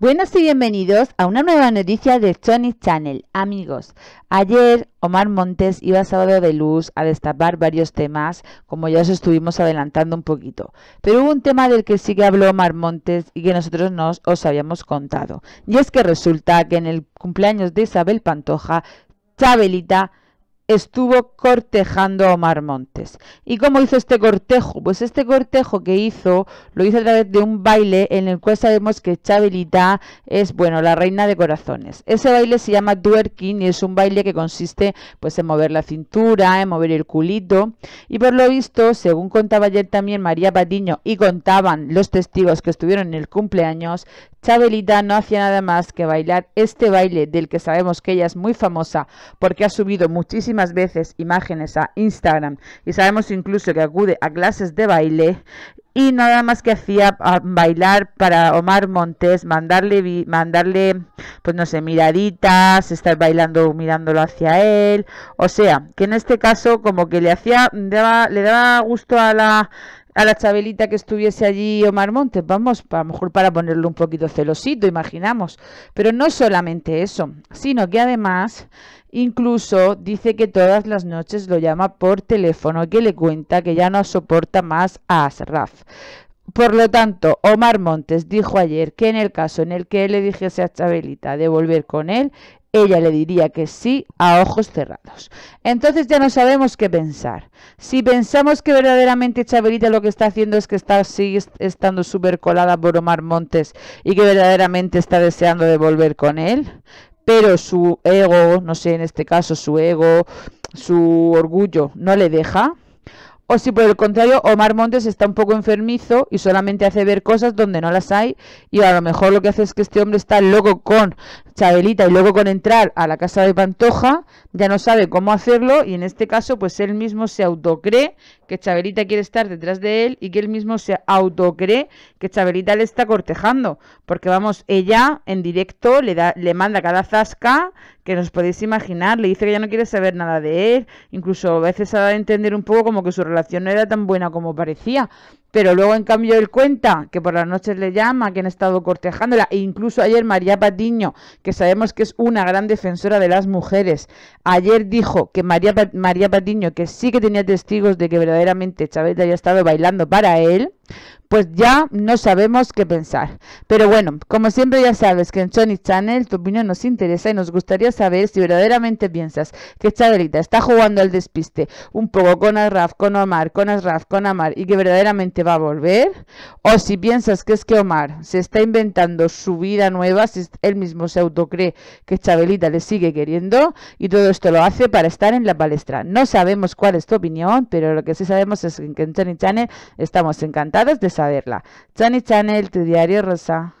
Buenas y bienvenidos a una nueva noticia de Sony Channel. Amigos, ayer Omar Montes iba Sábado de Luz a destapar varios temas, como ya os estuvimos adelantando un poquito. Pero hubo un tema del que sí que habló Omar Montes y que nosotros no os habíamos contado. Y es que resulta que en el cumpleaños de Isabel Pantoja, Chabelita estuvo cortejando a Omar Montes. ¿Y cómo hizo este cortejo? Pues este cortejo que hizo lo hizo a través de un baile en el cual sabemos que Chabelita es, bueno, la reina de corazones. Ese baile se llama twerking y es un baile que consiste pues en mover la cintura, en mover el culito y por lo visto, según contaba ayer también María Patiño y contaban los testigos que estuvieron en el cumpleaños, Chabelita no hacía nada más que bailar este baile del que sabemos que ella es muy famosa porque ha subido muchísimas veces imágenes a Instagram y sabemos incluso que acude a clases de baile y nada más que hacía ah, bailar para Omar Montes, mandarle, mandarle, pues no sé, miraditas, estar bailando, mirándolo hacia él, o sea, que en este caso como que le hacía, le daba gusto a la a la Chabelita que estuviese allí Omar Montes, vamos, a lo mejor para ponerle un poquito celosito, imaginamos. Pero no solamente eso, sino que además incluso dice que todas las noches lo llama por teléfono que le cuenta que ya no soporta más a Asraf. Por lo tanto, Omar Montes dijo ayer que en el caso en el que él le dijese a Chabelita de volver con él, ella le diría que sí a ojos cerrados. Entonces ya no sabemos qué pensar. Si pensamos que verdaderamente Chabelita lo que está haciendo es que está, sigue estando súper colada por Omar Montes y que verdaderamente está deseando devolver volver con él, pero su ego, no sé, en este caso su ego, su orgullo no le deja, o si por el contrario Omar Montes está un poco enfermizo y solamente hace ver cosas donde no las hay y a lo mejor lo que hace es que este hombre está loco con Chabelita y luego con entrar a la casa de Pantoja, ya no sabe cómo hacerlo y en este caso pues él mismo se autocree que Chabelita quiere estar detrás de él y que él mismo se autocree que Chabelita le está cortejando, porque vamos, ella en directo le da le manda cada zasca que nos podéis imaginar. Le dice que ya no quiere saber nada de él. Incluso a veces ha dado a entender un poco como que su relación no era tan buena como parecía. Pero luego, en cambio, él cuenta que por las noches le llama, que han estado cortejándola. E incluso ayer María Patiño, que sabemos que es una gran defensora de las mujeres, ayer dijo que María, María Patiño, que sí que tenía testigos de que verdaderamente Chávez había estado bailando para él, pues ya no sabemos qué pensar. Pero bueno, como siempre ya sabes que en Sony Channel tu opinión nos interesa y nos gustaría saber si verdaderamente piensas que Chabelita está jugando al despiste un poco con Raf, con Omar, con Raf, con Amar y que verdaderamente va a volver, o si piensas que es que Omar se está inventando su vida nueva, si él mismo se autocree que Chabelita le sigue queriendo y todo esto lo hace para estar en la palestra. No sabemos cuál es tu opinión, pero lo que sí sabemos es que en Sony Channel estamos encantados de saberla. Chani Channel, tu diario rosa.